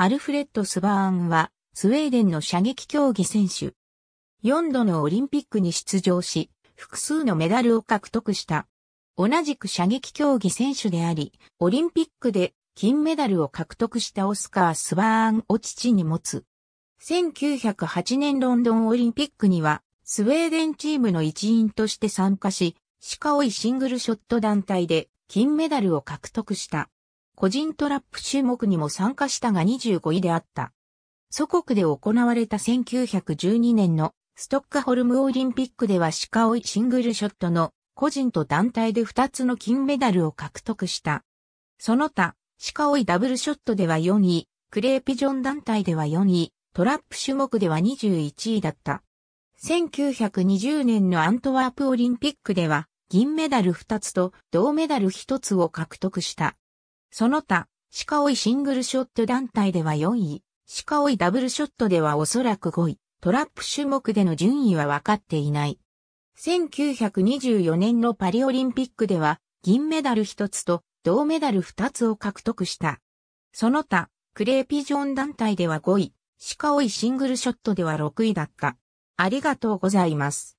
アルフレッド・スバーンは、スウェーデンの射撃競技選手。4度のオリンピックに出場し、複数のメダルを獲得した。同じく射撃競技選手であり、オリンピックで金メダルを獲得したオスカー・スバーンを父に持つ。1908年ロンドンオリンピックには、スウェーデンチームの一員として参加し、シカオイシングルショット団体で金メダルを獲得した。個人トラップ種目にも参加したが25位であった。祖国で行われた1912年のストッカホルムオリンピックでは鹿追いシングルショットの個人と団体で2つの金メダルを獲得した。その他、鹿追いダブルショットでは4位、クレーピジョン団体では4位、トラップ種目では21位だった。1920年のアントワープオリンピックでは銀メダル2つと銅メダル1つを獲得した。その他、鹿追いシングルショット団体では4位、鹿追いダブルショットではおそらく5位、トラップ種目での順位は分かっていない。1924年のパリオリンピックでは、銀メダル1つと銅メダル2つを獲得した。その他、クレーピジョン団体では5位、鹿追いシングルショットでは6位だった。ありがとうございます。